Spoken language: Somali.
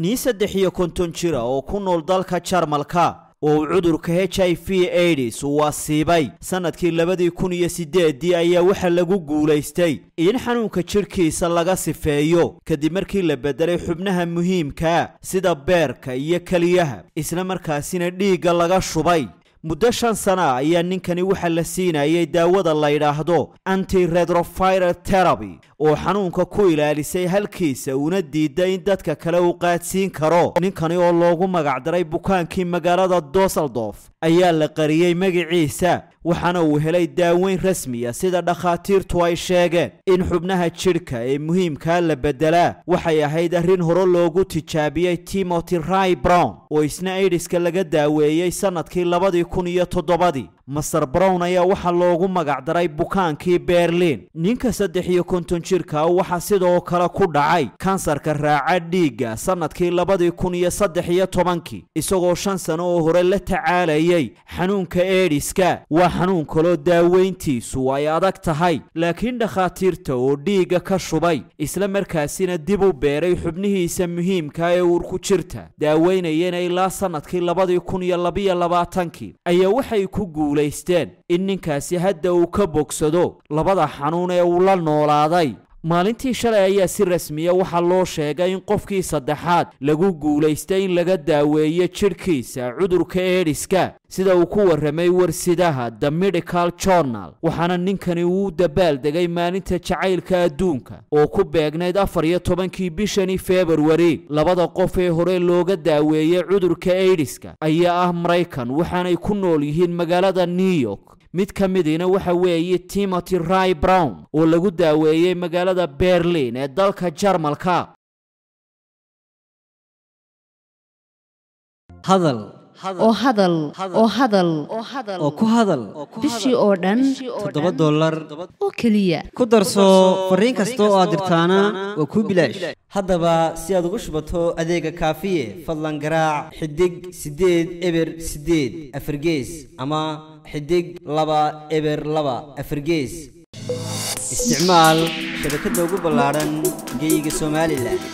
nin saddex iyo konton jira ah oo ku nool dalka jarmalka oo cudurka h i v aids uu asiibay sannadkii labadii kun iyo siddeeddii ayaa waxaa lagu guulaystay in xanuunka jidhkiisa laga sifeeyo kadib markii la beddelay xubnaha muhiimka sida beerka iyo keliyaha isla markaasina dhiigga laga shubay muddo shan sana ah ayaa ninkani waxa la siinayay daawada la yidhaahdo antiretroviral teraby oo xanuunka ku ilaalisay halkiisa una diiday in dadka kale uu qaadsiin karo ninkani oo loogu magacdaray bukaankii magaalada doseldorf ayaa la qariyey magiciisa waxaana uu helay daaweyn rasmiya ah sida dhakhaatiirtu ay sheegeen in xubnaha jidhka ee muhiimkaa la beddelaa waxay ahayd arrin hore loogu tijaabiyey timothy ry brown oo isna aidiska laga daaweeyey sanadkii labadii kun master brown ayaa waxaa loogu magacdaray bukaankii berliin ninka saddex iyo konton jirka waxaa sidoo kale ku dhacay kansarka raaca dhiigga sannadkii labadii kun iyo saddex iyo tobankii isagoo shan sano oo hore la tacaalayay xanuunka eediska waa xanuun kaloo daaweyntiisu ay adag tahay laakiin dhakhaatiirta oo dhiigga ka shubay isla markaasina dib u beeray xubnihiisa muhiimka ah ee uurku jirta daaweynayana ilaa sannadkii labadii kun iyo labiyo labaatankii ayaa waxay ku guulaysteen in ninkaasi hadda uu ka bogsado labada xanuun ee uu la noolaaday maalintii shalay ayaa si rasmiya waxaa loo sheegay in qofkii saddexaad lagu guulaystay in laga daaweeyo jidhkiisa cudurka eedhiska sida uu ku warramay warsidaha the medical journal waxaana ninkani uu dabaal degay maalinta jacaylka adduunka oo ku beegnayd afar iyo tobankii bishani februari labada qof ee hore looga daaweeyey cudurka eedhiska ayaa ah maraykan waxaanay ku nool yihiin magaalada new york mid ka midiina waxa weeye timothy ry brown oo lagu daaweeyey magaalada berlin ee dalka jarmalka oo hadal oo hadal oo ku hadal bishii oo dhan toddoba dollar oo keliya ku darso fariin kasta oo aad dirtaana waa kuu bilaash haddaba si aad ugu shubato adeega kaafiye fadlan garaac xidig siddeed eber siddeed afargees ama xidig laba eber laba afargees isticmaal shabakadda ugu ballaaran geyga somalilan